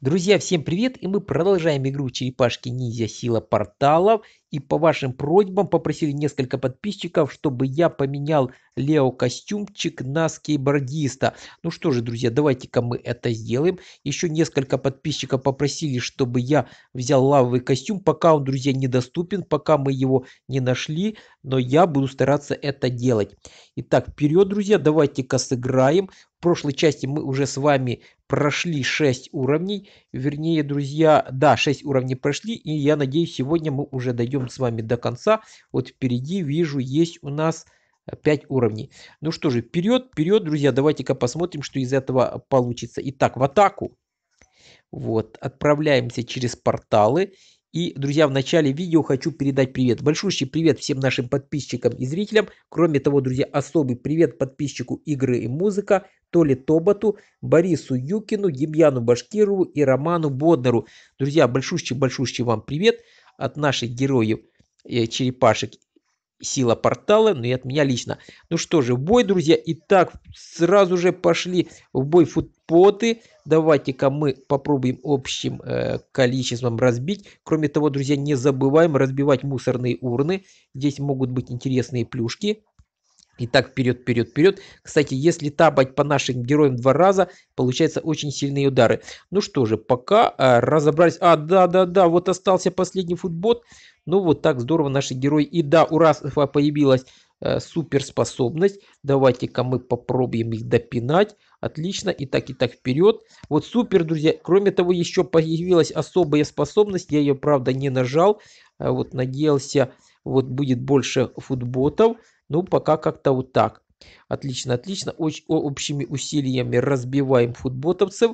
Друзья, всем привет, и мы продолжаем игру Черепашки Ниндзя Сила Порталов. И по вашим просьбам попросили несколько подписчиков, чтобы я поменял Лео костюмчик на скейтбордиста. Ну что же, друзья, давайте-ка мы это сделаем. Еще несколько подписчиков попросили, чтобы я взял лавовый костюм. Пока он, друзья, недоступен, пока мы его не нашли, но я буду стараться это делать. Итак, вперед, друзья, давайте-ка сыграем. В прошлой части мы уже с вами прошли 6 уровней. Вернее, друзья, да, 6 уровней прошли. И я надеюсь, сегодня мы уже дойдем с вами до конца. Вот впереди, вижу, есть у нас 5 уровней. Ну что же, вперед, вперед, друзья. Давайте-ка посмотрим, что из этого получится. Итак, в атаку. Вот, отправляемся через порталы. И, друзья, в начале видео хочу передать привет. Большущий привет всем нашим подписчикам и зрителям. Кроме того, друзья, особый привет подписчику игры и музыка Толе Тоботу, Борису Юкину, Демьяну Башкирову и Роману Боднеру, Друзья, большущий-большущий вам привет от наших героев э, черепашек сила портала, но ну и от меня лично. Ну что же, в бой, друзья. Итак, сразу же пошли в бой футпоты. Давайте-ка мы попробуем общим э, количеством разбить. Кроме того, друзья, не забываем разбивать мусорные урны. Здесь могут быть интересные плюшки. И так вперед, вперед, вперед. Кстати, если табать по нашим героям два раза, получается очень сильные удары. Ну что же, пока а, разобрались. А, да, да, да, вот остался последний футбот. Ну вот так здорово наши герои. И да, у раз а, появилась а, суперспособность. Давайте-ка мы попробуем их допинать. Отлично. И так, и так вперед. Вот супер, друзья. Кроме того, еще появилась особая способность. Я ее, правда, не нажал. А, вот надеялся, вот будет больше футботов. Ну, пока как-то вот так. Отлично, отлично. Очень, общими усилиями разбиваем футботовцев.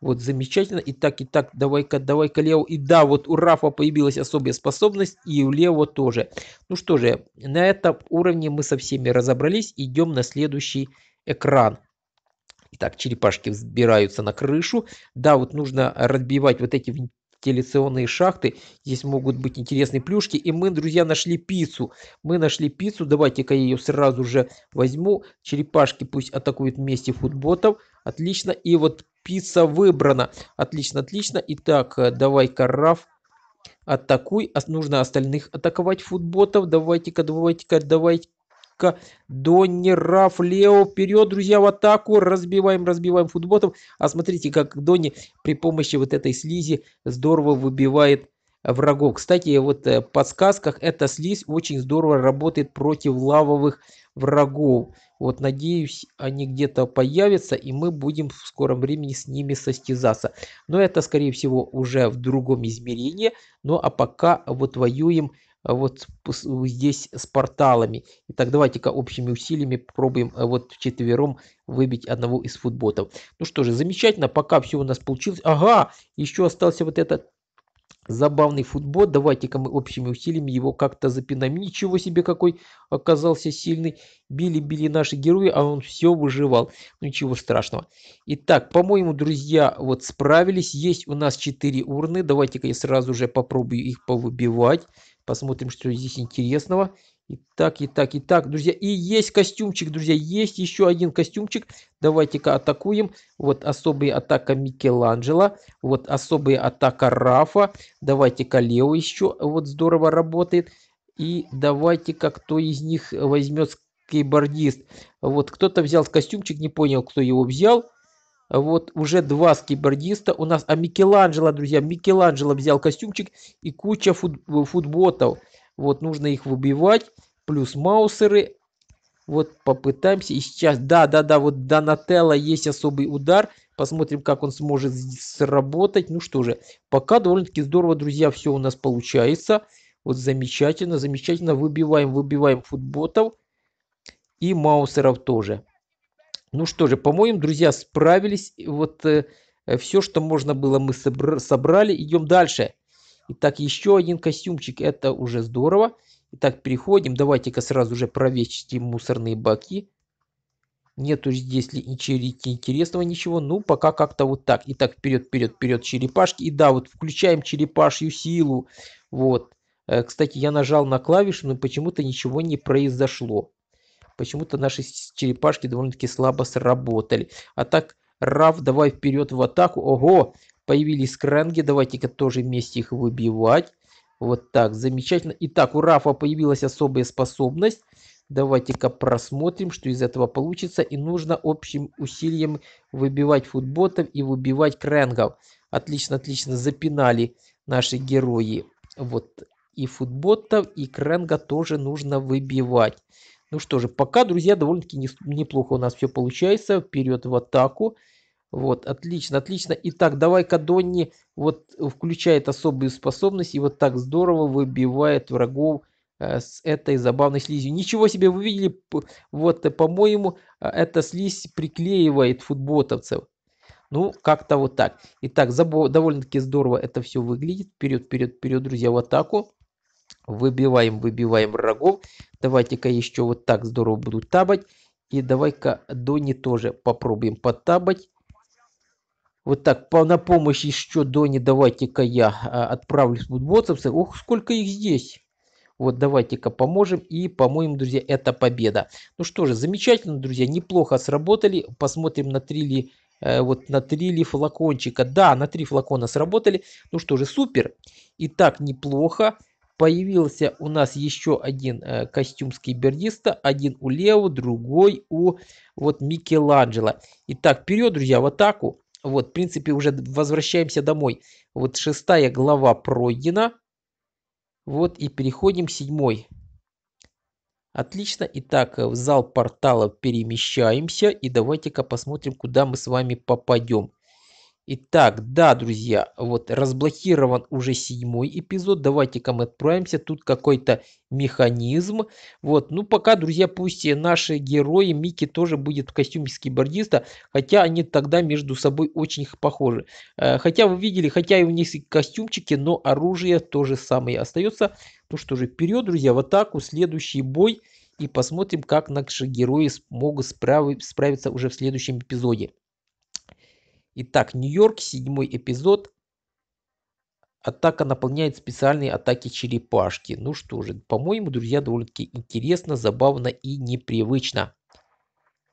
Вот, замечательно. И так, и так, давай-ка, давай-ка, Лео. И да, вот у Рафа появилась особая способность, и у Лео тоже. Ну что же, на этом уровне мы со всеми разобрались. Идем на следующий экран. Итак, черепашки взбираются на крышу. Да, вот нужно разбивать вот эти вентиляционные шахты. Здесь могут быть интересные плюшки. И мы, друзья, нашли пиццу. Мы нашли пиццу. Давайте-ка я ее сразу же возьму. Черепашки пусть атакуют вместе футботов. Отлично. И вот пицца выбрана. Отлично, отлично. Итак, э, давай-ка Раф. Атакуй. Нужно остальных атаковать футботов. Давайте-ка, давайте-ка, давайте-ка. Ска, Донни, Раф, Лео. Вперед, друзья, в атаку. Разбиваем, разбиваем футботов. А смотрите, как Донни при помощи вот этой слизи здорово выбивает врагов. Кстати, вот э, в подсказках эта слизь очень здорово работает против лавовых врагов. Вот, надеюсь, они где-то появятся, и мы будем в скором времени с ними состязаться. Но это, скорее всего, уже в другом измерении. Ну, а пока вот воюем а, вот здесь с порталами. Итак, давайте-ка общими усилиями пробуем а, вот вчетвером выбить одного из футботов. Ну что же, замечательно, пока все у нас получилось. Ага, еще остался вот этот забавный футбот. Давайте-ка мы общими усилиями его как-то запинаем. Ничего себе, какой оказался сильный. Били-били наши герои, а он все выживал. Ну, ничего страшного. Итак, по-моему, друзья, вот справились. Есть у нас 4 урны. Давайте-ка я сразу же попробую их повыбивать. Посмотрим, что здесь интересного. И так, и так, и так, друзья. И есть костюмчик, друзья. Есть еще один костюмчик. Давайте-ка атакуем. Вот особая атака Микеланджело. Вот особая атака Рафа. Давайте-ка Лео еще вот здорово работает. И давайте-ка кто из них возьмет скейтбордист. Вот кто-то взял костюмчик, не понял, кто его взял. Вот уже два скибордиста у нас. А Микеланджело, друзья, Микеланджело взял костюмчик и куча фут, футботов. Вот нужно их выбивать. Плюс маусеры. Вот попытаемся. И сейчас, да, да, да, вот Донателло есть особый удар. Посмотрим, как он сможет сработать. Ну что же, пока довольно-таки здорово, друзья, все у нас получается. Вот замечательно, замечательно. Выбиваем, выбиваем футботов. И маусеров тоже. Ну что же, по-моему, друзья, справились. Вот э, э все, что можно было, мы собрали. Идем дальше. Итак, еще один костюмчик. Это уже здорово. Итак, переходим. Давайте-ка сразу же проверим мусорные баки. Нету здесь ли ничего интересного ничего. Ну, пока как-то вот так. Итак, вперед, вперед, вперед, черепашки. И да, вот включаем черепашью силу. Вот. Э, кстати, я нажал на клавишу, но почему-то ничего не произошло. Почему-то наши черепашки довольно-таки слабо сработали. А так, Раф, давай вперед в атаку. Ого, появились Кренги. давайте-ка тоже вместе их выбивать. Вот так, замечательно. Итак, у Рафа появилась особая способность. Давайте-ка просмотрим, что из этого получится. И нужно общим усилием выбивать футботов и выбивать Кренгов. Отлично, отлично, запинали наши герои. Вот и футботов, и Кренга тоже нужно выбивать. Ну что же, пока, друзья, довольно-таки не, неплохо у нас все получается. Вперед в атаку. Вот, отлично, отлично. Итак, давай-ка Донни вот включает особую способность и вот так здорово выбивает врагов э, с этой забавной слизью. Ничего себе, вы видели? Вот, э, по-моему, э, эта слизь приклеивает футботовцев. Ну, как-то вот так. Итак, довольно-таки здорово это все выглядит. Вперед, вперед, вперед, друзья, в атаку. Выбиваем, выбиваем врагов. Давайте-ка еще вот так здорово буду табать. И давай-ка Дони тоже попробуем потабать. Вот так, по, на помощь еще Дони давайте-ка я а, отправлю с бутботсовцы. Ох, сколько их здесь. Вот давайте-ка поможем и, по-моему, друзья, это победа. Ну что же, замечательно, друзья, неплохо сработали. Посмотрим на три ли, э, вот на три ли флакончика. Да, на три флакона сработали. Ну что же, супер. Итак, неплохо. Появился у нас еще один э, костюм скибердиста, один у Лео, другой у вот Микеланджело. Итак, вперед, друзья, в атаку. Вот, в принципе, уже возвращаемся домой. Вот шестая глава пройдена. Вот и переходим к седьмой. Отлично. Итак, в зал порталов перемещаемся. И давайте-ка посмотрим, куда мы с вами попадем. Итак, да, друзья, вот разблокирован уже седьмой эпизод. Давайте-ка мы отправимся. Тут какой-то механизм. Вот, ну пока, друзья, пусть наши герои, Микки тоже будет в костюме скибордиста, хотя они тогда между собой очень похожи. Э, хотя вы видели, хотя и у них костюмчики, но оружие то же самое остается. Ну что же, вперед, друзья, в атаку, следующий бой. И посмотрим, как наши герои смогут справиться уже в следующем эпизоде. Итак, Нью-Йорк, седьмой эпизод. Атака наполняет специальные атаки черепашки. Ну что же, по-моему, друзья, довольно-таки интересно, забавно и непривычно.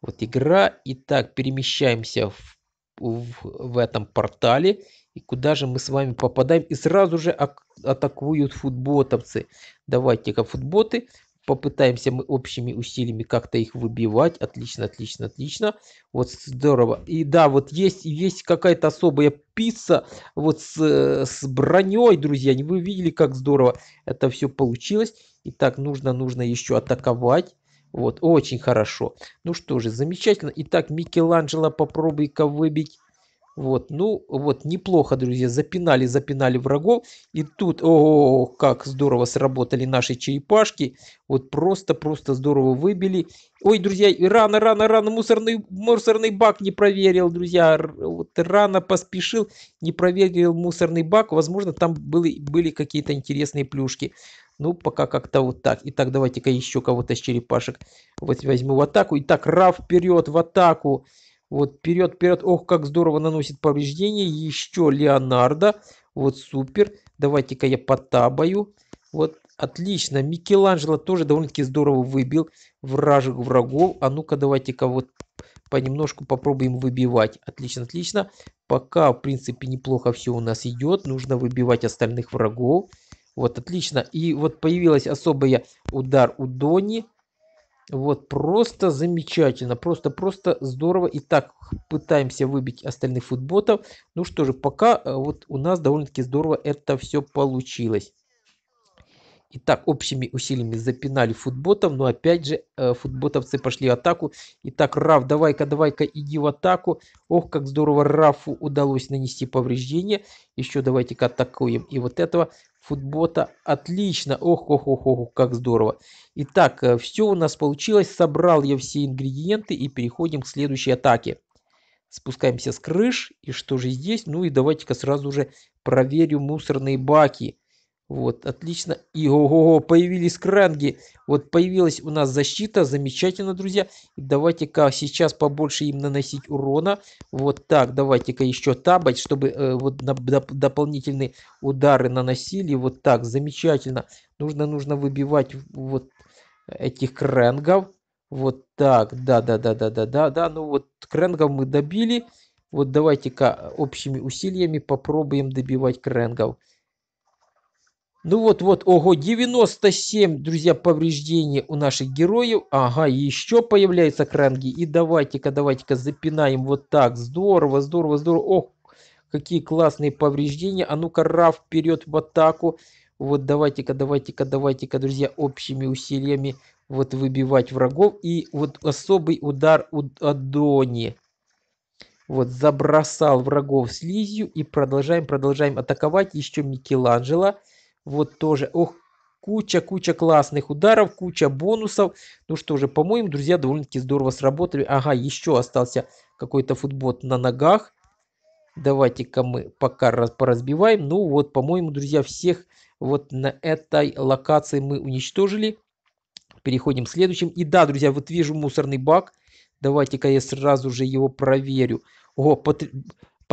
Вот игра. Итак, перемещаемся в, в, в этом портале. И куда же мы с вами попадаем? И сразу же атакуют футботовцы. Давайте-ка футботы попытаемся мы общими усилиями как-то их выбивать. Отлично, отлично, отлично. Вот здорово. И да, вот есть, есть какая-то особая пицца вот с, с броней, друзья. Не Вы видели, как здорово это все получилось. Итак, нужно, нужно еще атаковать. Вот, очень хорошо. Ну что же, замечательно. Итак, Микеланджело попробуй-ка выбить вот, ну вот, неплохо, друзья, запинали, запинали врагов. И тут, о, как здорово сработали наши черепашки. Вот просто-просто здорово выбили. Ой, друзья, рано, рано, рано, мусорный, мусорный бак не проверил, друзья. Вот рано поспешил, не проверил мусорный бак. Возможно, там были, были какие-то интересные плюшки. Ну, пока как-то вот так. Итак, давайте-ка еще кого-то с черепашек вот возьму в атаку. Итак, Раф вперед в атаку. Вот вперед, вперед. Ох, как здорово наносит повреждение. Еще Леонардо. Вот супер. Давайте-ка я потабаю. Вот отлично. Микеланджело тоже довольно-таки здорово выбил вражек врагов. А ну-ка давайте-ка вот понемножку попробуем выбивать. Отлично, отлично. Пока, в принципе, неплохо все у нас идет. Нужно выбивать остальных врагов. Вот, отлично. И вот появилась особая удар у Дони. Вот, просто замечательно, просто-просто здорово. И так пытаемся выбить остальных футботов. Ну что же, пока э, вот у нас довольно-таки здорово это все получилось. И так общими усилиями запинали футботов, но опять же э, футботовцы пошли в атаку. И так Раф, давай-ка, давай-ка, иди в атаку. Ох, как здорово Рафу удалось нанести повреждение. Еще давайте-ка атакуем. И вот этого футбота отлично. Ох, ох, ох, ох, как здорово. Итак, э, все у нас получилось. Собрал я все ингредиенты и переходим к следующей атаке. Спускаемся с крыш. И что же здесь? Ну и давайте-ка сразу же проверю мусорные баки. Вот, отлично. И ого, го появились кранги. Вот появилась у нас защита. Замечательно, друзья. Давайте-ка сейчас побольше им наносить урона. Вот так, давайте-ка еще табать, чтобы э, вот доп дополнительные удары наносили. Вот так, замечательно. Нужно, нужно выбивать вот этих крангов. Вот так, да-да-да-да-да-да-да. Ну вот крэнгов мы добили. Вот давайте-ка общими усилиями попробуем добивать крэнгов. Ну вот-вот, ого, 97, друзья, повреждений у наших героев. Ага, еще появляются кранги. И давайте-ка, давайте-ка запинаем вот так. Здорово, здорово, здорово. Ох, какие классные повреждения. А ну-ка, Раф вперед в атаку. Вот давайте-ка, давайте-ка, давайте-ка, друзья, общими усилиями вот выбивать врагов. И вот особый удар у Адони. Вот, забросал врагов слизью. И продолжаем, продолжаем атаковать. Еще Микеланджело. Микеланджело. Вот тоже. Ох, куча-куча классных ударов, куча бонусов. Ну что же, по-моему, друзья, довольно-таки здорово сработали. Ага, еще остался какой-то футбот на ногах. Давайте-ка мы пока раз поразбиваем. Ну вот, по-моему, друзья, всех вот на этой локации мы уничтожили. Переходим к следующим. И да, друзья, вот вижу мусорный бак. Давайте-ка я сразу же его проверю. О, потр...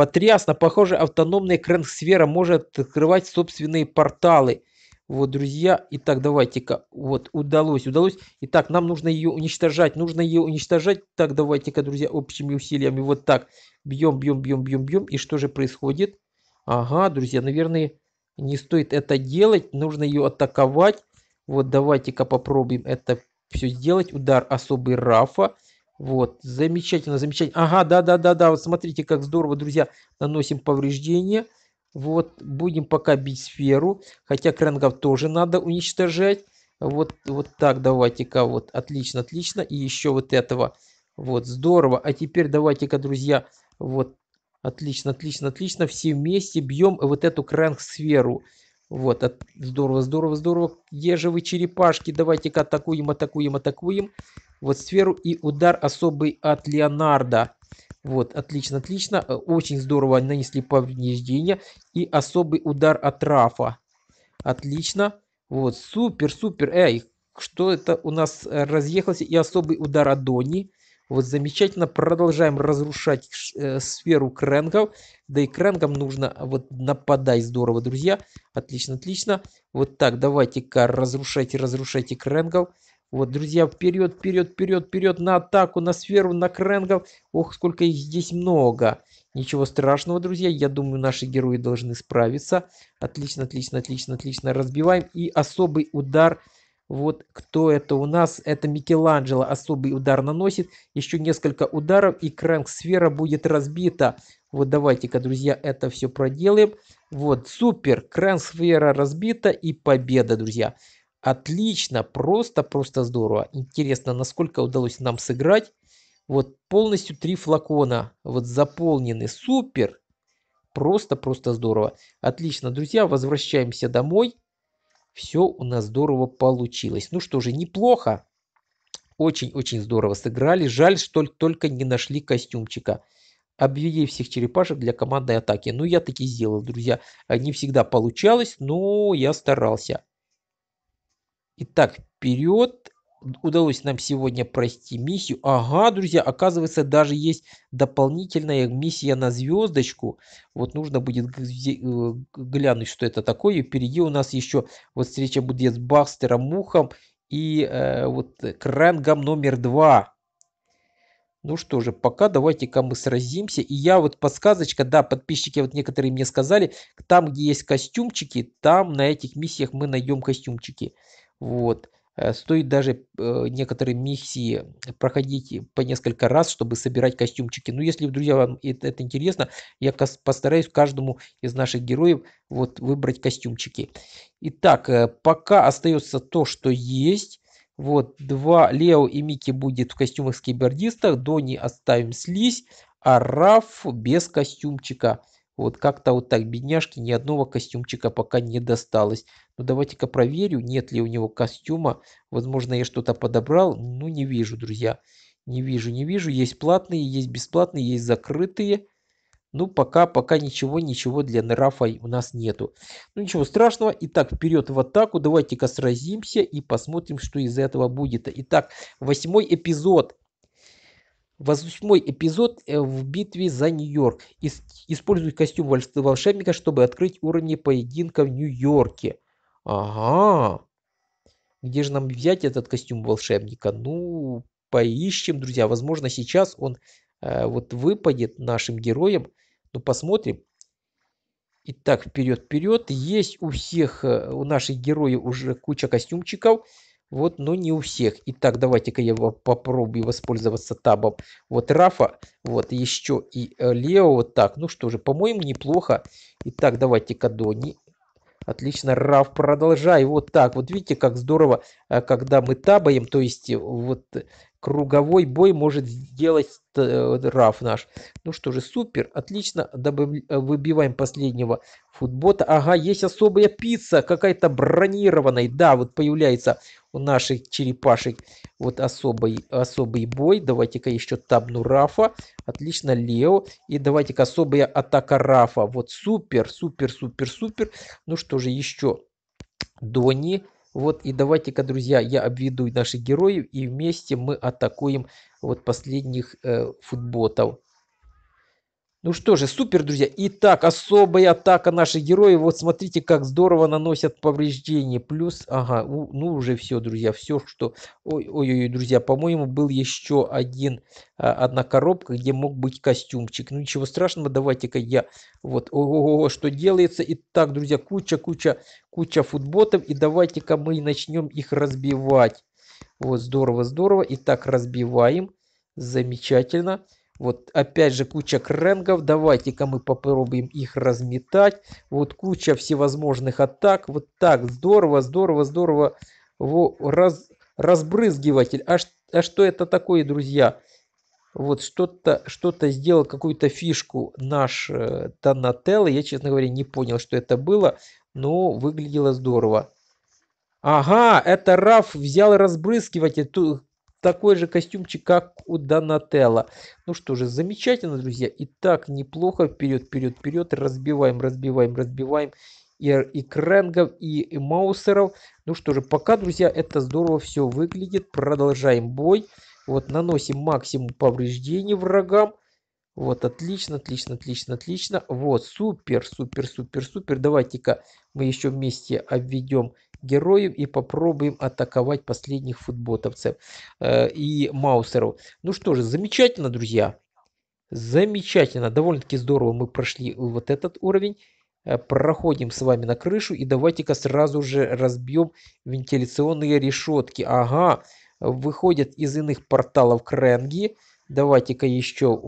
Потрясно. Похоже, автономная крэнксфера может открывать собственные порталы. Вот, друзья, итак, давайте-ка, вот, удалось, удалось. Итак, нам нужно ее уничтожать, нужно ее уничтожать. Так, давайте-ка, друзья, общими усилиями, вот так. Бьем, бьем, бьем, бьем, бьем. И что же происходит? Ага, друзья, наверное, не стоит это делать. Нужно ее атаковать. Вот, давайте-ка попробуем это все сделать. Удар особый Рафа. Вот, замечательно, замечательно. Ага, да-да-да-да, вот смотрите, как здорово, друзья, наносим повреждения. Вот, будем пока бить сферу, хотя крангов тоже надо уничтожать. Вот, вот так давайте-ка, вот, отлично, отлично. И еще вот этого, вот, здорово. А теперь давайте-ка, друзья, вот, отлично, отлично, отлично. Все вместе бьем вот эту кранг сферу Вот, от... здорово, здорово, здорово. Где же вы, черепашки? Давайте-ка атакуем, атакуем, атакуем вот сферу и удар особый от Леонардо. Вот, отлично, отлично. Э, очень здорово нанесли повреждения. И особый удар от Рафа. Отлично. Вот, супер, супер. Эй, что это у нас э, разъехался? И особый удар от Дони. Вот, замечательно. Продолжаем разрушать э, сферу Кренгов, Да и крэнкам нужно а вот нападать здорово, друзья. Отлично, отлично. Вот так, давайте-ка разрушайте, разрушайте Кренгов. Вот, друзья, вперед, вперед, вперед, вперед, на атаку, на сферу, на кренгов. Ох, сколько их здесь много. Ничего страшного, друзья. Я думаю, наши герои должны справиться. Отлично, отлично, отлично, отлично. Разбиваем. И особый удар. Вот кто это у нас? Это Микеланджело. Особый удар наносит. Еще несколько ударов, и крэнк-сфера будет разбита. Вот давайте-ка, друзья, это все проделаем. Вот, супер. Крэнк-сфера разбита и победа, друзья. Отлично, просто, просто здорово. Интересно, насколько удалось нам сыграть. Вот полностью три флакона вот заполнены. Супер. Просто, просто здорово. Отлично, друзья, возвращаемся домой. Все у нас здорово получилось. Ну что же, неплохо. Очень-очень здорово сыграли. Жаль, что только не нашли костюмчика. Обведи всех черепашек для командной атаки. Ну, я таки сделал, друзья. А не всегда получалось, но я старался. Итак, вперед. Удалось нам сегодня пройти миссию. Ага, друзья, оказывается, даже есть дополнительная миссия на звездочку. Вот нужно будет э, глянуть, что это такое. И впереди у нас еще вот встреча будет с Бастером Мухом и э, вот Крэнгом номер два. Ну что же, пока давайте-ка мы сразимся. И я вот подсказочка, да, подписчики вот некоторые мне сказали, там, где есть костюмчики, там на этих миссиях мы найдем костюмчики. Вот. Э, стоит даже э, некоторые миссии проходить по несколько раз, чтобы собирать костюмчики. Ну, если, друзья, вам это, это интересно, я постараюсь каждому из наших героев вот, выбрать костюмчики. Итак, э, пока остается то, что есть. Вот, два Лео и Микки будет в костюмах скибердистах, Дони оставим слизь, а Раф без костюмчика. Вот как-то вот так, бедняжки, ни одного костюмчика пока не досталось. Но ну, давайте-ка проверю, нет ли у него костюма. Возможно, я что-то подобрал. Ну не вижу, друзья. Не вижу, не вижу. Есть платные, есть бесплатные, есть закрытые. Ну, пока, пока ничего, ничего для Нерафа у нас нету. Ну, ничего страшного. Итак, вперед в атаку. Давайте-ка сразимся и посмотрим, что из этого будет. Итак, восьмой эпизод. Восьмой эпизод э, в битве за Нью-Йорк. Используй костюм волшебника, чтобы открыть уровни поединка в Нью-Йорке. Ага. Где же нам взять этот костюм волшебника? Ну, поищем, друзья. Возможно, сейчас он э, вот выпадет нашим героям. Ну, посмотрим. Итак, вперед, вперед. Есть у всех, э, у наших героев уже куча костюмчиков. Вот, но не у всех. Итак, давайте-ка я попробую воспользоваться табом. Вот Рафа, вот еще и э, Лео. Вот так, ну что же, по-моему, неплохо. Итак, давайте-ка Дони. Отлично, Раф, продолжай. Вот так. Вот видите, как здорово, э, когда мы табаем, то есть э, вот круговой бой может сделать э, Раф наш. Ну что же, супер, отлично. Добав... Э, выбиваем последнего футбота. Ага, есть особая пицца, какая-то бронированная. Да, вот появляется у наших черепашек вот особый, особый бой. Давайте-ка еще табну Рафа. Отлично, Лео. И давайте-ка особая атака Рафа. Вот супер, супер, супер, супер. Ну что же, еще Дони. Вот и давайте-ка, друзья, я обведу наших героев и вместе мы атакуем вот последних э, футботов. Ну что же, супер, друзья. Итак, особая атака наших героев. Вот смотрите, как здорово наносят повреждения. Плюс, ага, ну уже все, друзья, все, что... Ой-ой-ой, друзья, по-моему, был еще один, а, одна коробка, где мог быть костюмчик. Ну ничего страшного, давайте-ка я... Вот, ого-го, что делается. Итак, друзья, куча-куча, куча футботов. И давайте-ка мы начнем их разбивать. Вот, здорово, здорово. Итак, разбиваем. Замечательно. Замечательно. Вот опять же куча кренгов, давайте-ка мы попробуем их разметать. Вот куча всевозможных атак, вот так, здорово, здорово, здорово. Во, раз, разбрызгиватель, а, а что это такое, друзья? Вот что-то что, -то, сделал, какую-то фишку наш э, Тонателло. Я, честно говоря, не понял, что это было, но выглядело здорово. Ага, это Раф взял разбрызгиватель. Тут такой же костюмчик, как у Донателло. Ну что же, замечательно, друзья. И так неплохо. Вперед, вперед, вперед. Разбиваем, разбиваем, разбиваем. И, и Кренгов, и, и Маусеров. Ну что же, пока, друзья, это здорово все выглядит. Продолжаем бой. Вот, наносим максимум повреждений врагам. Вот, отлично, отлично, отлично, отлично. Вот, супер, супер, супер, супер. Давайте-ка мы еще вместе обведем героев и попробуем атаковать последних футботовцев э, и маусеров. Ну что же, замечательно, друзья. Замечательно, довольно-таки здорово мы прошли вот этот уровень. Э, проходим с вами на крышу и давайте-ка сразу же разбьем вентиляционные решетки. Ага, выходят из иных порталов кренги. Давайте-ка еще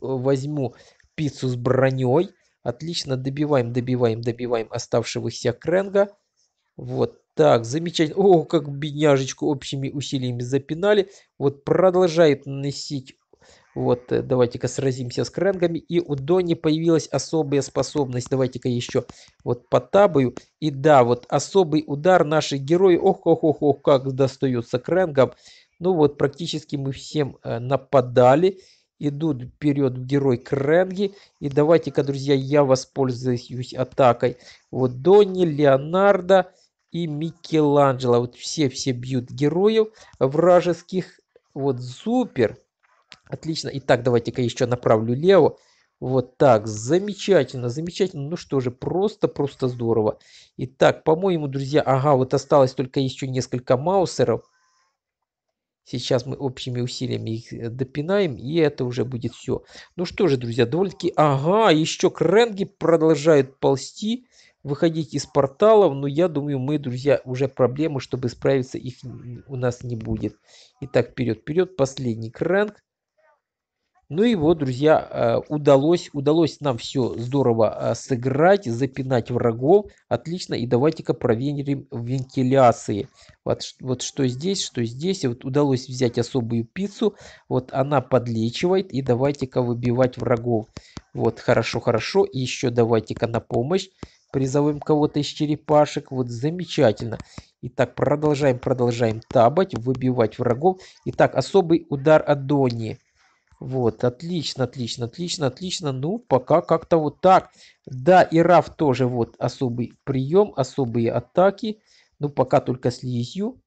возьму пиццу с броней. Отлично, добиваем, добиваем, добиваем оставшегося кренга. Вот так, замечательно. О, как бедняжечку общими усилиями запинали. Вот продолжает наносить вот, э, давайте-ка сразимся с крэнгами. И у Донни появилась особая способность. Давайте-ка еще вот по табою. И да, вот особый удар наши герои. Ох, ох, ох, ох, как достается крэнгам. Ну вот, практически мы всем э, нападали. Идут вперед герой Кренги. И давайте-ка, друзья, я воспользуюсь атакой. Вот Донни, Леонардо и Микеланджело. Вот все-все бьют героев вражеских. Вот супер. Отлично. Итак, давайте-ка еще направлю лево. Вот так, замечательно, замечательно. Ну что же, просто-просто здорово. Итак, по-моему, друзья, ага, вот осталось только еще несколько маусеров. Сейчас мы общими усилиями их э, допинаем, и это уже будет все. Ну что же, друзья, довольно-таки, ага, еще кренги продолжают ползти выходить из порталов, но я думаю, мы, друзья, уже проблемы, чтобы справиться, их у нас не будет. Итак, вперед, вперед, последний кранк. Ну и вот, друзья, а, удалось, удалось нам все здорово а, сыграть, запинать врагов. Отлично, и давайте-ка проверим вентиляции. Вот, вот что здесь, что здесь. вот удалось взять особую пиццу. Вот она подлечивает, и давайте-ка выбивать врагов. Вот, хорошо, хорошо. И еще давайте-ка на помощь призовым кого-то из черепашек. Вот замечательно. Итак, продолжаем, продолжаем табать, выбивать врагов. Итак, особый удар от Донни. Вот, отлично, отлично, отлично, отлично. Ну, пока как-то вот так. Да, и Раф тоже вот особый прием, особые атаки. Ну, пока только с Лизью.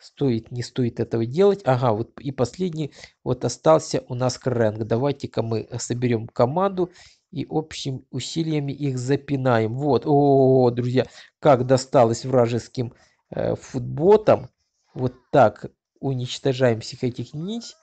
Стоит, не стоит этого делать. Ага, вот и последний. Вот остался у нас Крэнк. Давайте-ка мы соберем команду и общими усилиями их запинаем. Вот, о, -о друзья, как досталось вражеским э, футботам. Вот так уничтожаем всех этих нить.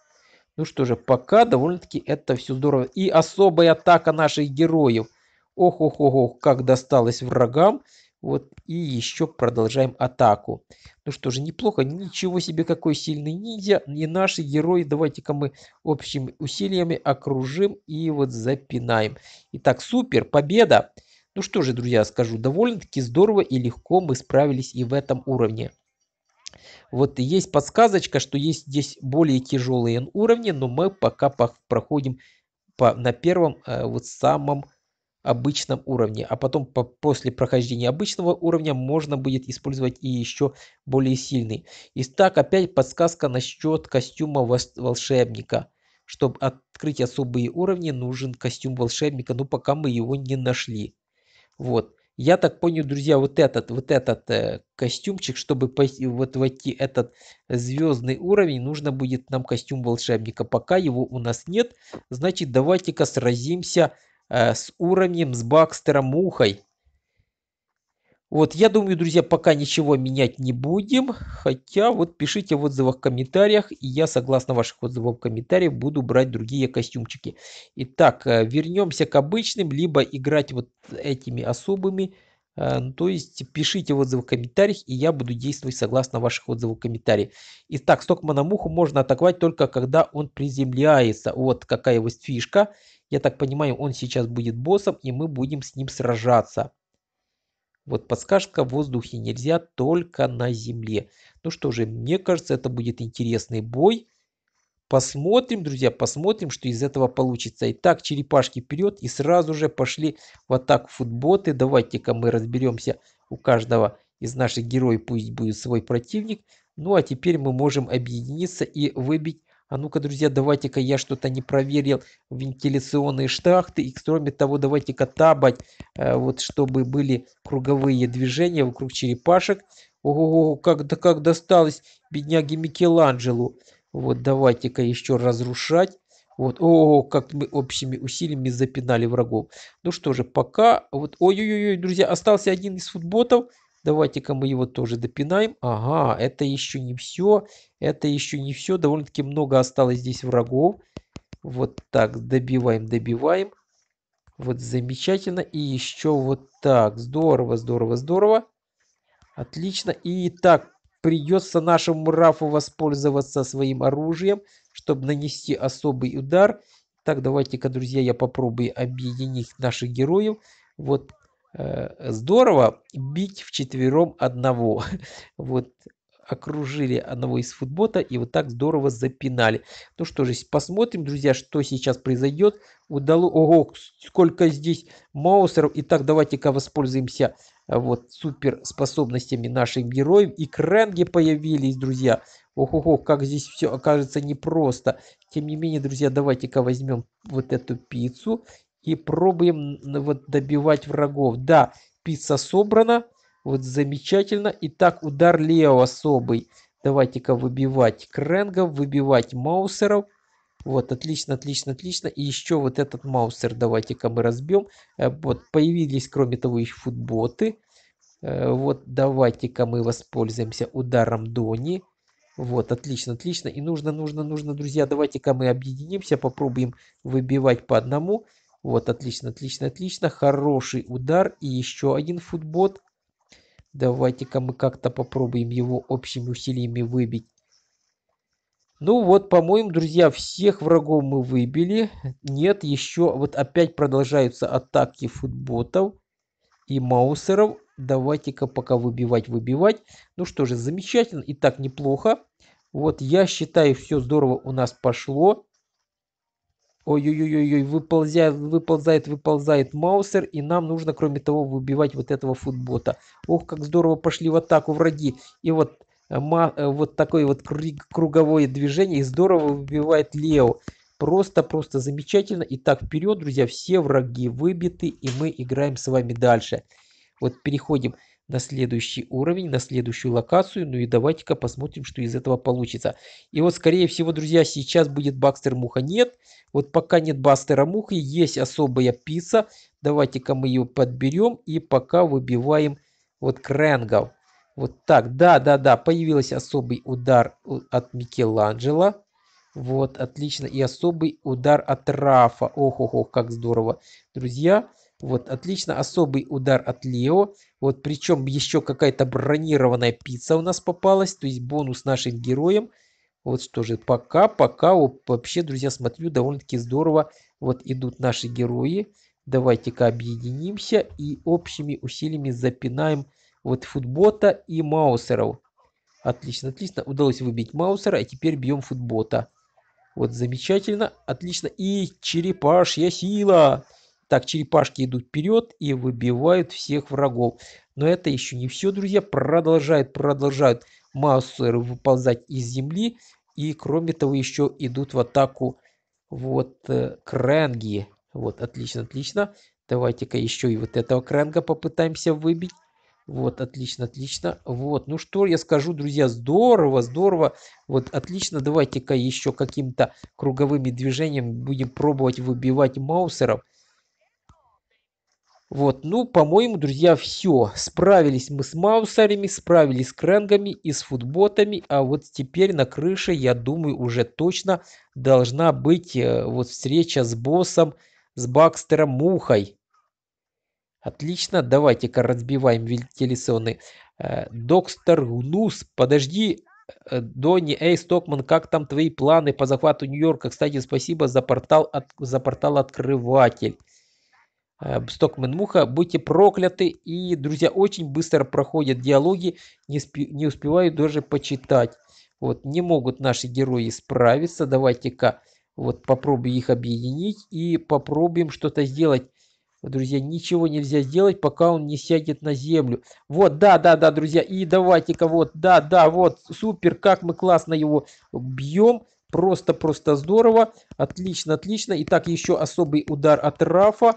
Ну что же, пока довольно-таки это все здорово. И особая атака наших героев. Ох, ох, ох, ох, как досталось врагам. Вот и еще продолжаем атаку. Ну что же, неплохо. Ничего себе, какой сильный ниндзя. И наши герои. Давайте-ка мы общими усилиями окружим и вот запинаем. Итак, супер, победа. Ну что же, друзья, скажу, довольно-таки здорово и легко мы справились и в этом уровне. Вот есть подсказочка, что есть здесь более тяжелые уровни, но мы пока проходим по, на первом э, вот самом обычном уровне, а потом по, после прохождения обычного уровня можно будет использовать и еще более сильный. И так опять подсказка насчет костюма волшебника. Чтобы открыть особые уровни, нужен костюм волшебника, но пока мы его не нашли. Вот. Я так понял, друзья, вот этот, вот этот э, костюмчик, чтобы пойти, вот войти этот звездный уровень, нужно будет нам костюм волшебника. Пока его у нас нет, значит давайте-ка сразимся Э, с уровнем, с Бакстером, Мухой. Вот, я думаю, друзья, пока ничего менять не будем, хотя вот пишите в отзывах, в комментариях, и я, согласно ваших отзывов, в комментариях буду брать другие костюмчики. Итак, э, вернемся к обычным, либо играть вот этими особыми, э, то есть пишите в отзывах, в комментариях, и я буду действовать согласно ваших отзывов, в комментариях. Итак, Стокмана Муху можно атаковать только когда он приземляется. Вот какая вот фишка. Я так понимаю, он сейчас будет боссом, и мы будем с ним сражаться. Вот подсказка, в воздухе нельзя, только на земле. Ну что же, мне кажется, это будет интересный бой. Посмотрим, друзья, посмотрим, что из этого получится. Итак, черепашки вперед и сразу же пошли в атаку футботы. Давайте-ка мы разберемся у каждого из наших героев, пусть будет свой противник. Ну а теперь мы можем объединиться и выбить а ну-ка, друзья, давайте-ка я что-то не проверил вентиляционные шахты. И кроме того, давайте-ка табать, э, вот чтобы были круговые движения вокруг черепашек. Ого, как, да как досталось бедняге Микеланджелу. Вот давайте-ка еще разрушать. Вот, о, как мы общими усилиями запинали врагов. Ну что же, пока. Вот, ой-ой-ой, друзья, остался один из футботов. Давайте-ка мы его тоже допинаем. Ага, это еще не все. Это еще не все. Довольно-таки много осталось здесь врагов. Вот так, добиваем, добиваем. Вот замечательно. И еще вот так. Здорово, здорово, здорово. Отлично. И так, придется нашему Рафу воспользоваться своим оружием, чтобы нанести особый удар. Так, давайте-ка, друзья, я попробую объединить наших героев. Вот Э, здорово бить в четвером одного. Вот окружили одного из футбота и вот так здорово запинали. Ну что же, посмотрим, друзья, что сейчас произойдет. Удало... Ого, сколько здесь маусеров. Итак, давайте-ка воспользуемся э, вот суперспособностями наших героев. И кренги появились, друзья. Ого, как здесь все окажется непросто. Тем не менее, друзья, давайте-ка возьмем вот эту пиццу и пробуем вот добивать врагов. Да, пицца собрана. Вот замечательно. Итак, удар лево особый. Давайте-ка выбивать Кренгов, выбивать Маусеров. Вот, отлично, отлично, отлично. И еще вот этот Маусер давайте-ка мы разбьем. Э, вот, появились, кроме того, еще футботы. Э, вот, давайте-ка мы воспользуемся ударом Дони. Вот, отлично, отлично. И нужно, нужно, нужно, друзья, давайте-ка мы объединимся, попробуем выбивать по одному. Вот, отлично, отлично, отлично. Хороший удар. И еще один футбот. Давайте-ка мы как-то попробуем его общими усилиями выбить. Ну вот, по-моему, друзья, всех врагов мы выбили. Нет, еще вот опять продолжаются атаки футботов и маусеров. Давайте-ка пока выбивать, выбивать. Ну что же, замечательно и так неплохо. Вот, я считаю, все здорово у нас пошло. Ой-ой-ой, выползает, выползает, выползает Маусер. И нам нужно, кроме того, выбивать вот этого футбота. Ох, как здорово пошли в атаку враги. И вот э, ма, э, вот такое вот круг круговое движение. И здорово выбивает Лео. Просто-просто замечательно. Итак, вперед, друзья, все враги выбиты. И мы играем с вами дальше. Вот переходим на следующий уровень, на следующую локацию. Ну и давайте-ка посмотрим, что из этого получится. И вот, скорее всего, друзья, сейчас будет Бакстер Муха. Нет. Вот пока нет бакстера Мухи, есть особая пицца. Давайте-ка мы ее подберем и пока выбиваем вот Кренгов. Вот так, да, да, да, появился особый удар от Микеланджело. Вот, отлично. И особый удар от Рафа. Ох, ох, ох, как здорово. Друзья, вот, отлично. Особый удар от Лео. Вот, причем еще какая-то бронированная пицца у нас попалась. То есть бонус нашим героям. Вот что же, пока, пока, вообще, друзья, смотрю, довольно-таки здорово. Вот идут наши герои. Давайте-ка объединимся и общими усилиями запинаем вот футбота и маусеров. Отлично, отлично. Удалось выбить маусера, а теперь бьем футбота. Вот замечательно, отлично. И черепашья сила. Так, черепашки идут вперед и выбивают всех врагов. Но это еще не все, друзья. Продолжают, продолжают маусеры выползать из земли. И кроме того, еще идут в атаку вот э, кренги. Вот, отлично, отлично. Давайте-ка еще и вот этого кренга попытаемся выбить. Вот, отлично, отлично. Вот, ну что я скажу, друзья, здорово, здорово. Вот, отлично, давайте-ка еще каким-то круговыми движением будем пробовать выбивать маусеров. Вот, ну, по-моему, друзья, все. Справились мы с маусарями, справились с крэнгами и с футботами, а вот теперь на крыше, я думаю, уже точно должна быть э, вот встреча с боссом, с Бакстером Мухой. Отлично, давайте-ка разбиваем вентиляционный. Э, Докстер Гнус, подожди, э, Донни, эй, Стокман, как там твои планы по захвату Нью-Йорка? Кстати, спасибо за портал, от, за портал «Открыватель». Э, Стокмен Муха, будьте прокляты. И, друзья, очень быстро проходят диалоги, не, спи, не успеваю даже почитать. Вот, не могут наши герои справиться. Давайте-ка вот попробуем их объединить и попробуем что-то сделать. Друзья, ничего нельзя сделать, пока он не сядет на землю. Вот, да, да, да, друзья. И давайте-ка вот, да, да, вот, супер, как мы классно его бьем. Просто-просто здорово. Отлично, отлично. Итак, еще особый удар от Рафа.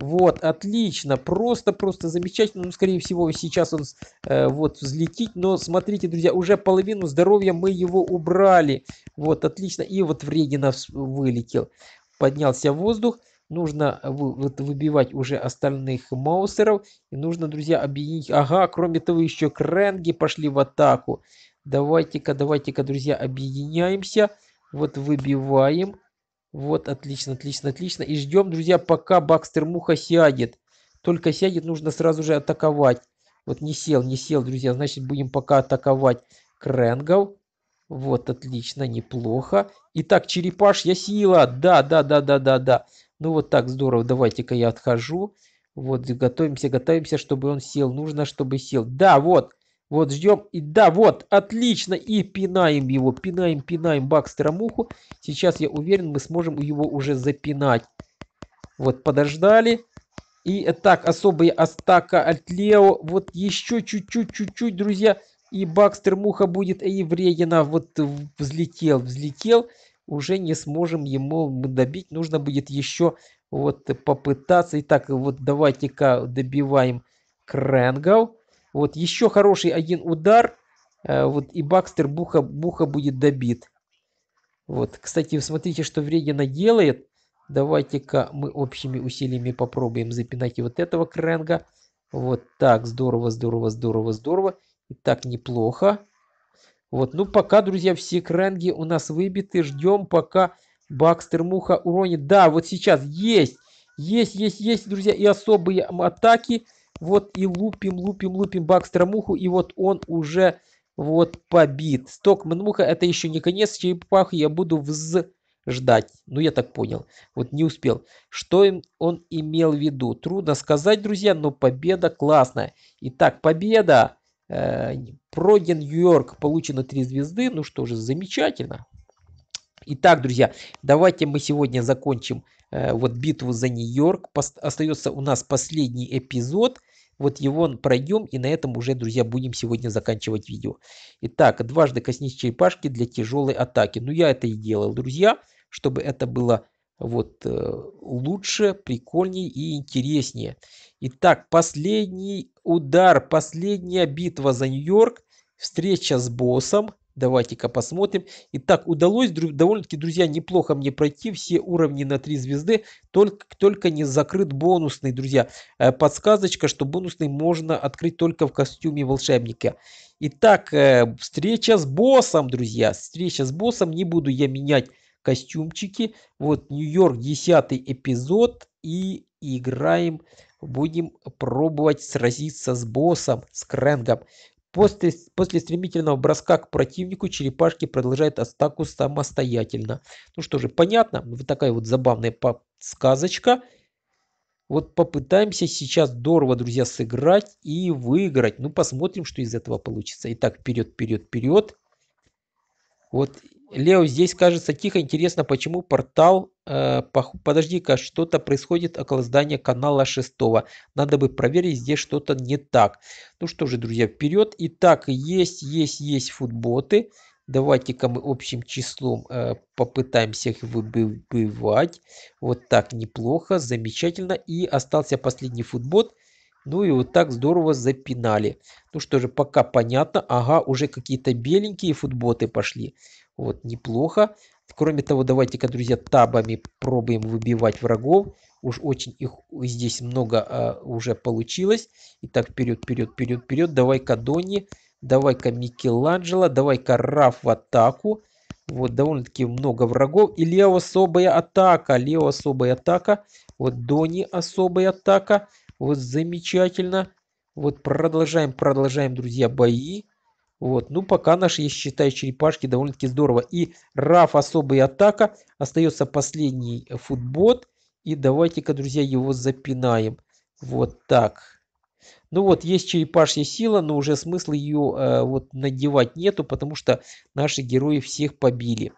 Вот, отлично, просто-просто замечательно. Ну, скорее всего, сейчас он э, вот взлетит. Но смотрите, друзья, уже половину здоровья мы его убрали. Вот, отлично. И вот Вредина вылетел. Поднялся воздух. Нужно вы, вот, выбивать уже остальных маусеров. И нужно, друзья, объединить. Ага, кроме того, еще кренги пошли в атаку. Давайте-ка, давайте-ка, друзья, объединяемся. Вот выбиваем. Вот, отлично, отлично, отлично. И ждем, друзья, пока Бакстер Муха сядет. Только сядет, нужно сразу же атаковать. Вот не сел, не сел, друзья. Значит, будем пока атаковать Кренгов. Вот, отлично, неплохо. Итак, черепаш, я сила. Да, да, да, да, да, да. Ну вот так, здорово. Давайте-ка я отхожу. Вот, готовимся, готовимся, чтобы он сел. Нужно, чтобы сел. Да, вот. Вот, ждем. И да, вот, отлично. И пинаем его. Пинаем, пинаем Бакстера Муху. Сейчас, я уверен, мы сможем его уже запинать. Вот, подождали. И так, особая атака от Лео. Вот еще чуть-чуть, чуть-чуть, друзья. И Бакстер Муха будет Евреина. Вот взлетел, взлетел. Уже не сможем ему добить. Нужно будет еще вот попытаться. Итак, вот давайте-ка добиваем Кренгов. Вот еще хороший один удар. Э, вот и Бакстер Буха, Буха будет добит. Вот, кстати, смотрите, что Вредина делает. Давайте-ка мы общими усилиями попробуем запинать и вот этого Кренга. Вот так, здорово, здорово, здорово, здорово. И так неплохо. Вот, ну пока, друзья, все кренги у нас выбиты. Ждем, пока Бакстер Муха уронит. Да, вот сейчас есть, есть, есть, есть, друзья, и особые атаки. Вот и лупим, лупим, лупим Бакстера Муху, и вот он уже вот побит. Стокман Муха это еще не конец черепахи, я буду вз ждать. Ну, я так понял. Вот не успел. Что им он имел в виду? Трудно сказать, друзья, но победа классная. Итак, победа. Э, Проген Нью-Йорк получено 3 звезды. Ну что же, замечательно. Итак, друзья, давайте мы сегодня закончим э, вот битву за Нью-Йорк. Остается у нас последний эпизод. Вот его пройдем и на этом уже, друзья, будем сегодня заканчивать видео. Итак, дважды коснись черепашки для тяжелой атаки. Ну я это и делал, друзья, чтобы это было вот э, лучше, прикольнее и интереснее. Итак, последний удар, последняя битва за Нью-Йорк, встреча с боссом. Давайте-ка посмотрим. Итак, удалось, довольно-таки, друзья, неплохо мне пройти все уровни на 3 звезды, только, только не закрыт бонусный, друзья. Э, подсказочка, что бонусный можно открыть только в костюме волшебника. Итак, э, встреча с боссом, друзья. Встреча с боссом, не буду я менять костюмчики. Вот Нью-Йорк, 10 эпизод и играем будем пробовать сразиться с боссом, с Крэнгом. После, после стремительного броска к противнику черепашки продолжают атаку самостоятельно. Ну что же, понятно. Вот такая вот забавная подсказочка. Вот попытаемся сейчас здорово, друзья, сыграть и выиграть. Ну, посмотрим, что из этого получится. Итак, вперед, вперед, вперед. Вот Лео, здесь кажется тихо. Интересно, почему портал... Э, Подожди-ка, что-то происходит около здания канала 6. Надо бы проверить, здесь что-то не так. Ну что же, друзья, вперед. Итак, есть, есть, есть футботы. Давайте-ка мы общим числом э, попытаемся их выбивать. Вот так неплохо, замечательно. И остался последний футбот. Ну и вот так здорово запинали. Ну что же, пока понятно. Ага, уже какие-то беленькие футботы пошли. Вот, неплохо. Кроме того, давайте-ка, друзья, табами пробуем выбивать врагов. Уж очень их здесь много а, уже получилось. Итак, вперед, вперед, вперед, вперед. Давай-ка Донни, давай-ка Микеланджело, давай-ка Раф в атаку. Вот, довольно-таки много врагов. И Лео особая атака. Лео особая атака. Вот Дони особая атака. Вот замечательно. Вот продолжаем, продолжаем, друзья, бои. Вот. Ну, пока наши, я считаю, черепашки довольно-таки здорово. И Раф особая атака. Остается последний э, футбот. И давайте-ка, друзья, его запинаем. Вот так. Ну вот, есть черепашья сила, но уже смысла ее э, вот надевать нету, потому что наши герои всех побили.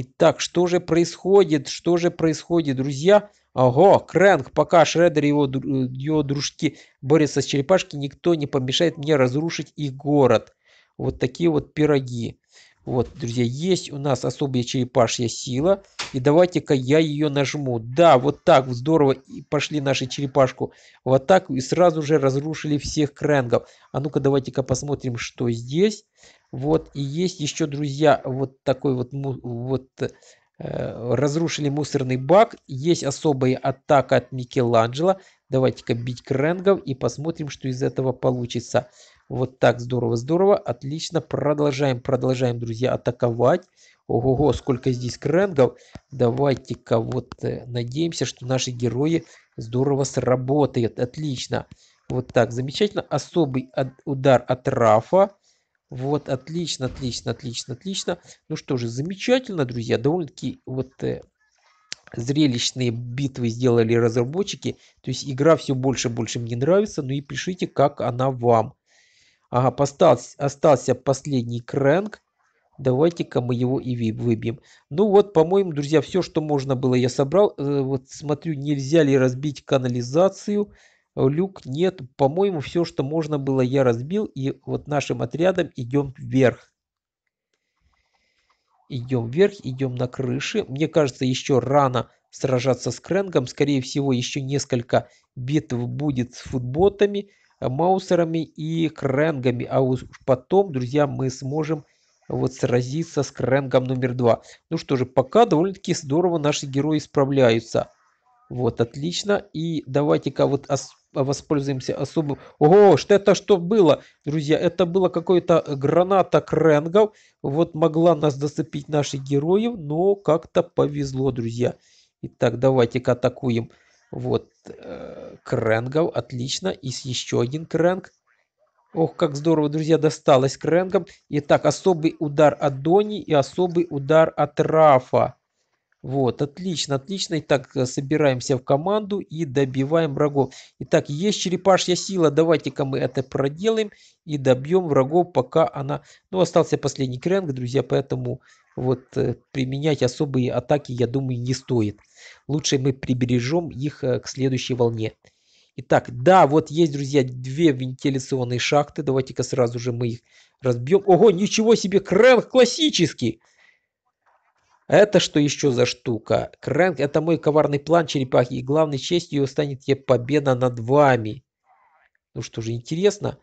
Итак, что же происходит? Что же происходит, друзья? Ого, Крэнк, пока Шредер и его, его дружки борются с черепашки, никто не помешает мне разрушить их город. Вот такие вот пироги. Вот, друзья, есть у нас особая черепашья сила. И давайте-ка я ее нажму. Да, вот так, здорово. И пошли наши черепашку вот так, И сразу же разрушили всех крэнгов. А ну-ка, давайте-ка посмотрим, что здесь. Вот, и есть еще, друзья, вот такой вот, вот э, разрушили мусорный бак. Есть особая атака от Микеланджело. Давайте-ка бить крэнгов и посмотрим, что из этого получится. Вот так, здорово, здорово. Отлично, продолжаем, продолжаем, друзья, атаковать. Ого-го, сколько здесь крэнгов. Давайте-ка вот э, надеемся, что наши герои здорово сработают. Отлично. Вот так, замечательно. Особый удар от Рафа. Вот, отлично, отлично, отлично, отлично. Ну что же, замечательно, друзья. Довольно-таки вот э, зрелищные битвы сделали разработчики. То есть игра все больше и больше мне нравится. Ну и пишите, как она вам. Ага, остался, остался последний крэнк. Давайте-ка мы его и выбьем. Ну вот, по-моему, друзья, все, что можно было, я собрал. Э, вот смотрю, нельзя ли разбить канализацию. Люк нет. По-моему, все, что можно было, я разбил. И вот нашим отрядом идем вверх. Идем вверх, идем на крыши. Мне кажется, еще рано сражаться с Крэнгом. Скорее всего, еще несколько битв будет с футботами. Маусерами и Кренгами. А уж потом, друзья, мы сможем вот сразиться с Кренгом номер два. Ну что же, пока довольно-таки здорово наши герои справляются. Вот, отлично. И давайте-ка вот воспользуемся особым... Ого, что это что было, друзья? Это было какое-то граната Кренгов. Вот могла нас зацепить наших героев, но как-то повезло, друзья. Итак, давайте-ка атакуем. Вот, э, крэнгов, отлично. И еще один кренг. Ох, как здорово, друзья, досталось кренгам. Итак, особый удар от Дони и особый удар от Рафа. Вот, отлично, отлично. Итак, э, собираемся в команду и добиваем врагов. Итак, есть черепашья сила. Давайте-ка мы это проделаем и добьем врагов, пока она... Ну, остался последний кренг, друзья, поэтому вот э, применять особые атаки, я думаю, не стоит. Лучше мы прибережем их э, к следующей волне. Итак, да, вот есть, друзья, две вентиляционные шахты. Давайте-ка сразу же мы их разбьем. Ого, ничего себе, крэнк классический! Это что еще за штука? Крэнк, это мой коварный план, черепахи. И главной честью станет тебе победа над вами. Ну что же, интересно.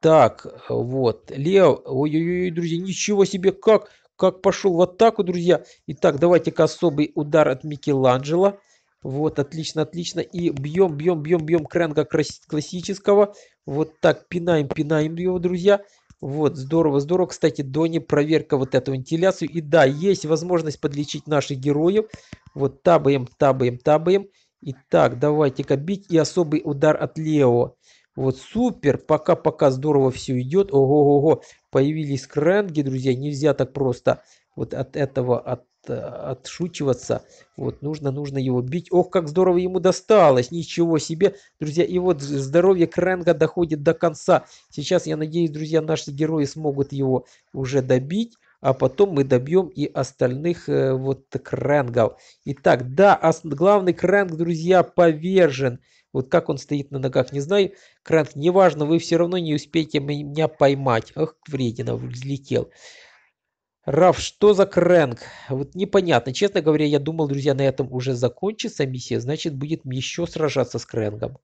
Так, э, вот. Лео, ой-ой-ой, друзья, ничего себе, как как пошел в атаку, друзья. Итак, давайте-ка особый удар от Микеланджело. Вот, отлично, отлично. И бьем, бьем, бьем, бьем Кренга классического. Вот так, пинаем, пинаем его, друзья. Вот, здорово, здорово. Кстати, Дони, проверка вот эту вентиляцию. И да, есть возможность подлечить наших героев. Вот, табаем, табаем, табаем. Итак, давайте-ка бить. И особый удар от Лео. Вот, супер. Пока-пока здорово все идет. Ого-го-го появились кренги, друзья, нельзя так просто вот от этого от, э, отшучиваться. Вот нужно, нужно его бить. Ох, как здорово ему досталось. Ничего себе. Друзья, и вот здоровье Кренга доходит до конца. Сейчас, я надеюсь, друзья, наши герои смогут его уже добить. А потом мы добьем и остальных э, вот крэнгов. Итак, да, главный крэнг, друзья, повержен. Вот как он стоит на ногах, не знаю. Крэнк, неважно, вы все равно не успеете меня поймать. Ох, вредина, взлетел. Раф, что за крэнк? Вот непонятно. Честно говоря, я думал, друзья, на этом уже закончится миссия. Значит, будет еще сражаться с крэнком.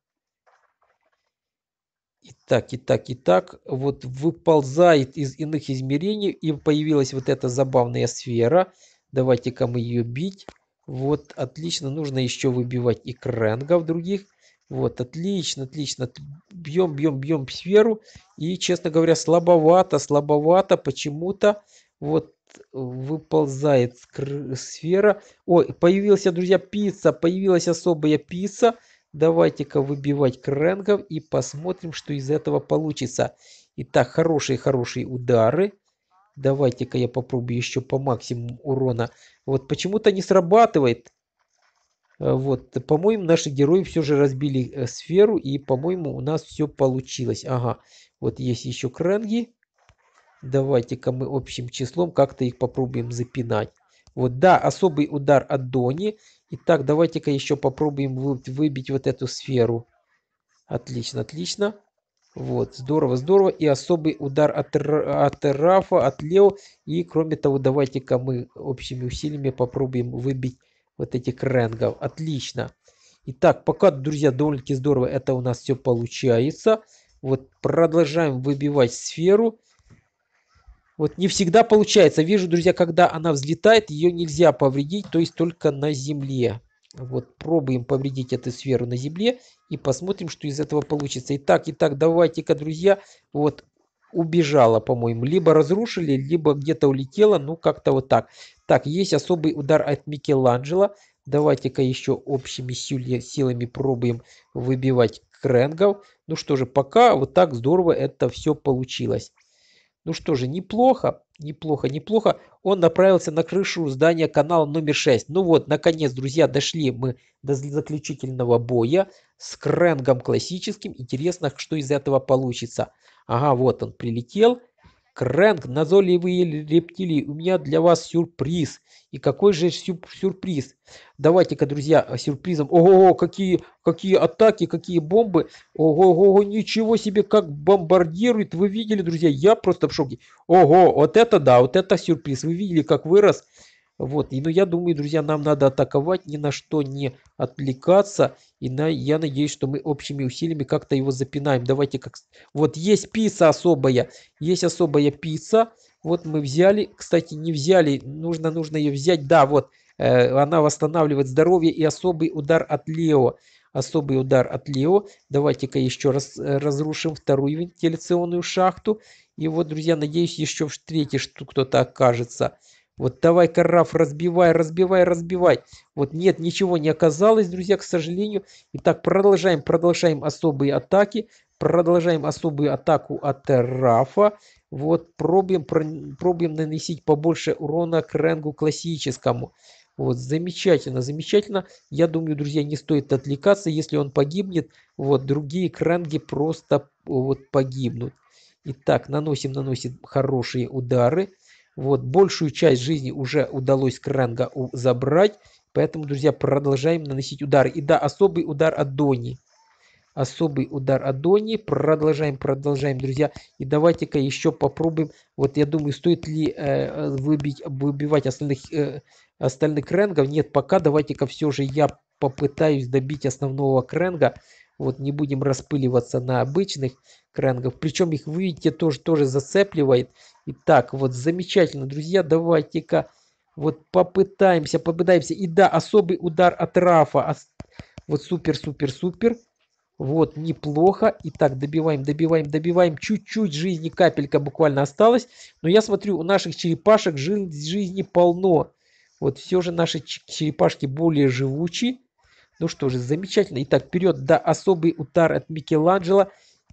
Итак, итак, итак. Вот выползает из иных измерений. И появилась вот эта забавная сфера. Давайте-ка мы ее бить. Вот, отлично. Нужно еще выбивать и крэнгов других. Вот, отлично, отлично. Бьем, бьем, бьем сферу. И, честно говоря, слабовато, слабовато почему-то. Вот выползает сфера. Ой, появился, друзья, пицца. Появилась особая пицца. Давайте-ка выбивать кренгов и посмотрим, что из этого получится. Итак, хорошие-хорошие удары. Давайте-ка я попробую еще по максимуму урона. Вот почему-то не срабатывает. Э, вот, по-моему, наши герои все же разбили э, сферу, и, по-моему, у нас все получилось. Ага, вот есть еще кренги. Давайте-ка мы общим числом как-то их попробуем запинать. Вот, да, особый удар от Дони. Итак, давайте-ка еще попробуем выбить вот эту сферу. Отлично, отлично. Вот, здорово, здорово. И особый удар от, от Рафа, от Лео. И, кроме того, давайте-ка мы общими усилиями попробуем выбить вот этих ренгов. Отлично. Итак, пока, друзья, довольно-таки здорово это у нас все получается. Вот продолжаем выбивать сферу. Вот не всегда получается. Вижу, друзья, когда она взлетает, ее нельзя повредить, то есть только на земле. Вот пробуем повредить эту сферу на земле и посмотрим, что из этого получится. Итак, итак, давайте-ка, друзья, вот убежала, по-моему. Либо разрушили, либо где-то улетела, ну как-то вот так. Так, есть особый удар от Микеланджело. Давайте-ка еще общими силами пробуем выбивать кренгов. Ну что же, пока вот так здорово это все получилось. Ну что же, неплохо, неплохо, неплохо. Он направился на крышу здания канала номер 6. Ну вот, наконец, друзья, дошли мы до заключительного боя с кренгом классическим. Интересно, что из этого получится. Ага, вот он прилетел. Крэнк, назойливые рептилии, у меня для вас сюрприз. И какой же сюрприз? Давайте-ка, друзья, а, сюрпризом. Ого, какие, какие атаки, какие бомбы. Ого, ого, ничего себе, как бомбардирует. Вы видели, друзья, я просто в шоке. Ого, вот это да, вот это сюрприз. Вы видели, как вырос вот. И, ну, я думаю, друзья, нам надо атаковать, ни на что не отвлекаться. И на, я надеюсь, что мы общими усилиями как-то его запинаем. Давайте как... Вот есть пицца особая. Есть особая пицца. Вот мы взяли. Кстати, не взяли. Нужно, нужно ее взять. Да, вот. Э, она восстанавливает здоровье и особый удар от Лео. Особый удар от Лео. Давайте-ка еще раз э, разрушим вторую вентиляционную шахту. И вот, друзья, надеюсь, еще в третьей кто-то окажется. Вот давай, Караф, разбивай, разбивай, разбивай. Вот нет, ничего не оказалось, друзья, к сожалению. Итак, продолжаем, продолжаем особые атаки. Продолжаем особую атаку от Рафа. Вот, пробуем, пробуем наносить побольше урона к Ренгу классическому. Вот, замечательно, замечательно. Я думаю, друзья, не стоит отвлекаться. Если он погибнет, вот, другие Кренги просто вот погибнут. Итак, наносим, наносим хорошие удары. Вот, большую часть жизни уже удалось Кренга забрать. Поэтому, друзья, продолжаем наносить удары. И да, особый удар от Дони. Особый удар от Дони. Продолжаем, продолжаем, друзья. И давайте-ка еще попробуем. Вот я думаю, стоит ли э, э выбить, выбивать остальных, э, остальных кренгов. Нет, пока давайте-ка все же я попытаюсь добить основного кренга. Вот не будем распыливаться на обычных кренгов. Причем их, вы видите, тоже, тоже зацепливает. Итак, вот замечательно, друзья, давайте-ка вот попытаемся, попытаемся. И да, особый удар от Рафа. Вот супер, супер, супер. Вот, неплохо. Итак, добиваем, добиваем, добиваем. Чуть-чуть жизни капелька буквально осталась. Но я смотрю, у наших черепашек жизни полно. Вот все же наши черепашки более живучи. Ну что же, замечательно. Итак, вперед, да, особый удар от Микеланджело.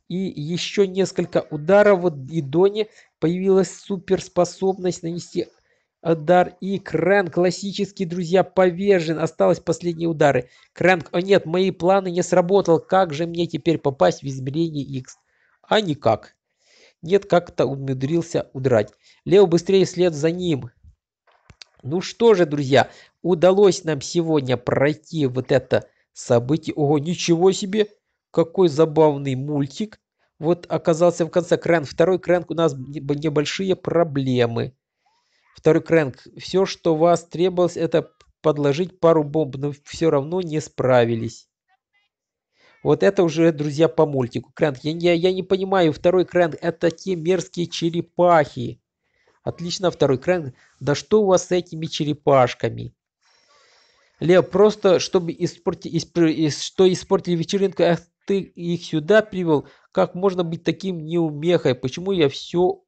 И еще несколько ударов вот и Дони появилась суперспособность нанести удар. И Крэнк, классические друзья, повержен. Осталось последние удары. Крэнк, о нет, мои планы не сработал. Как же мне теперь попасть в измерение X? А никак. Нет, как-то умудрился удрать. Лео быстрее вслед за ним. Ну что же, друзья, удалось нам сегодня пройти вот это событие. Ого, ничего себе! Какой забавный мультик вот оказался в конце. Крэнк, второй крэнк, у нас небольшие проблемы. Второй крэнк. Все, что вас требовалось, это подложить пару бомб, но все равно не справились. Вот это уже, друзья, по мультику. Крэнк, я, я, я не понимаю, второй крэнк, это те мерзкие черепахи. Отлично, второй крэнк. Да что у вас с этими черепашками? Лео, просто чтобы испортить, исп, что испортили вечеринку, ах ты их сюда привел, как можно быть таким неумехой? Почему я все,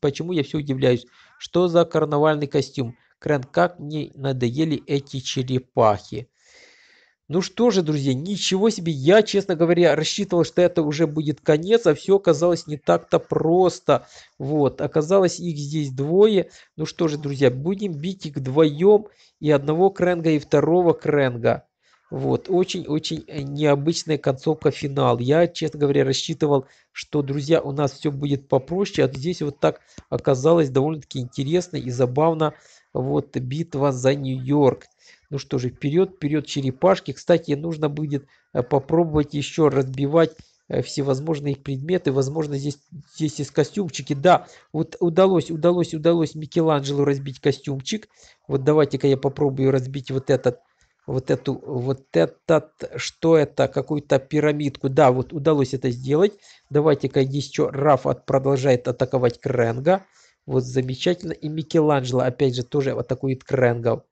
почему я все удивляюсь? Что за карнавальный костюм? Крен, как мне надоели эти черепахи. Ну что же, друзья, ничего себе, я, честно говоря, рассчитывал, что это уже будет конец, а все оказалось не так-то просто. Вот, оказалось их здесь двое. Ну что же, друзья, будем бить их вдвоем и одного кренга, и второго кренга. Вот, очень-очень э, необычная концовка финал. Я, честно говоря, рассчитывал, что, друзья, у нас все будет попроще, а здесь вот так оказалось довольно-таки интересно и забавно. Вот, битва за Нью-Йорк. Ну что же, вперед, вперед, черепашки. Кстати, нужно будет э, попробовать еще разбивать э, всевозможные предметы. Возможно, здесь, здесь есть костюмчики. Да, вот удалось, удалось, удалось Микеланджело разбить костюмчик. Вот давайте-ка я попробую разбить вот этот вот эту, вот этот, что это, какую-то пирамидку. Да, вот удалось это сделать. Давайте-ка еще Раф от, продолжает атаковать Кренга. Вот замечательно. И Микеланджело опять же тоже атакует Кренга,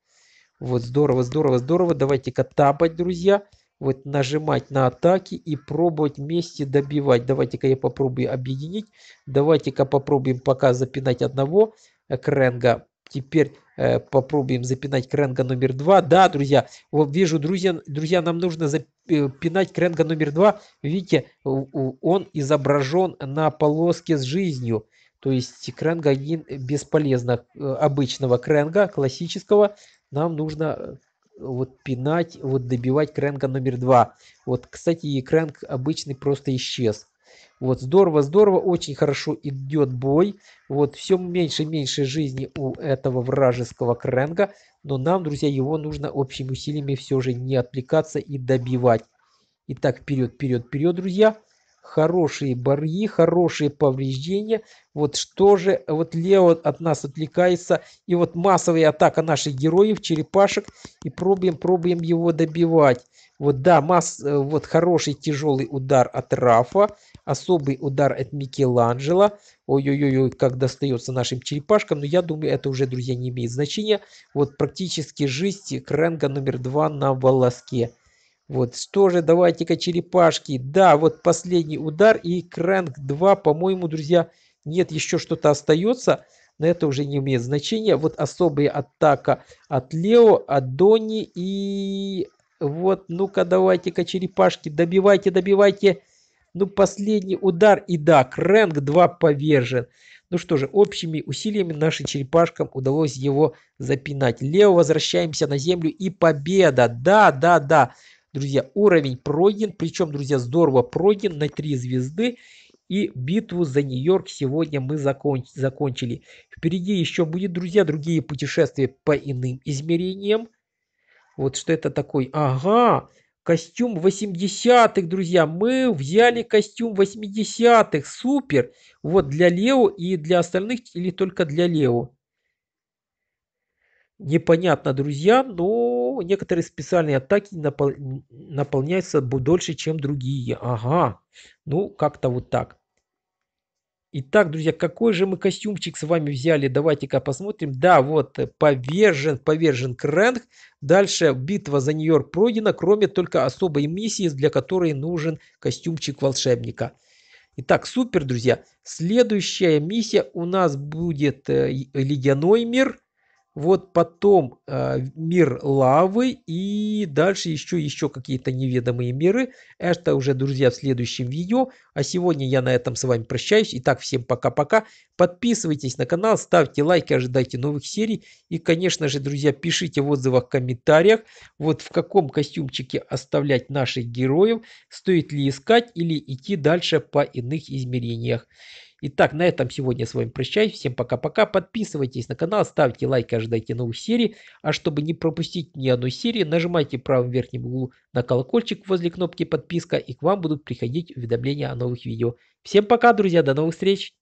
Вот здорово, здорово, здорово. Давайте-ка тапать, друзья. Вот нажимать на атаки и пробовать вместе добивать. Давайте-ка я попробую объединить. Давайте-ка попробуем пока запинать одного Кренга. Теперь э, попробуем запинать кренга номер два. Да, друзья, вот вижу, друзья, друзья, нам нужно запинать э, кренга номер два. Видите, он изображен на полоске с жизнью. То есть кренга один бесполезно э, обычного кренга, классического. Нам нужно э, вот пинать, вот добивать кренга номер два. Вот, кстати, и кренг обычный просто исчез. Вот, здорово, здорово, очень хорошо идет бой. Вот, все меньше и меньше жизни у этого вражеского кренга. Но нам, друзья, его нужно общими усилиями все же не отвлекаться и добивать. Итак, вперед, вперед, вперед, друзья. Хорошие борьи, хорошие повреждения. Вот что же, вот Лео от нас отвлекается. И вот массовая атака наших героев, черепашек. И пробуем, пробуем его добивать. Вот да, масс, э, вот хороший тяжелый удар от Рафа. Особый удар от Микеланджело. Ой-ой-ой, как достается нашим черепашкам. Но я думаю, это уже, друзья, не имеет значения. Вот практически жизнь Кренга номер два на волоске. Вот, что же, давайте-ка черепашки. Да, вот последний удар и Кренг 2, по-моему, друзья, нет, еще что-то остается. Но это уже не имеет значения. Вот особая атака от Лео, от Дони и... Вот, ну-ка, давайте-ка черепашки, добивайте, добивайте. Ну, последний удар и да, Крэнг 2 повержен. Ну что же, общими усилиями нашим черепашкам удалось его запинать. Лео, возвращаемся на землю и победа. Да, да, да. Друзья, уровень пройден. Причем, друзья, здорово пройден на 3 звезды. И битву за Нью-Йорк сегодня мы закон... закончили. Впереди еще будет, друзья, другие путешествия по иным измерениям. Вот что это такое. Ага, Костюм 80-х, друзья. Мы взяли костюм 80-х. Супер. Вот для Лео и для остальных или только для Лео. Непонятно, друзья, но некоторые специальные атаки напол... наполняются дольше, чем другие. Ага. Ну, как-то вот так. Итак, друзья, какой же мы костюмчик с вами взяли? Давайте-ка посмотрим. Да, вот э, повержен, повержен Крэнг. Дальше битва за Нью-Йорк пройдена, кроме только особой миссии, для которой нужен костюмчик волшебника. Итак, супер, друзья. Следующая миссия у нас будет э, Ледяной мир. Вот потом э, мир лавы и дальше еще, еще какие-то неведомые миры. Это уже, друзья, в следующем видео. А сегодня я на этом с вами прощаюсь. Итак, всем пока-пока. Подписывайтесь на канал, ставьте лайки, ожидайте новых серий. И, конечно же, друзья, пишите в отзывах, в комментариях, вот в каком костюмчике оставлять наших героев, стоит ли искать или идти дальше по иных измерениях. Итак, на этом сегодня с вами прощаюсь. Всем пока-пока. Подписывайтесь на канал, ставьте лайки, ожидайте новых серий. А чтобы не пропустить ни одной серии, нажимайте в правом верхнем углу на колокольчик возле кнопки подписка и к вам будут приходить уведомления о новых видео. Всем пока, друзья, до новых встреч!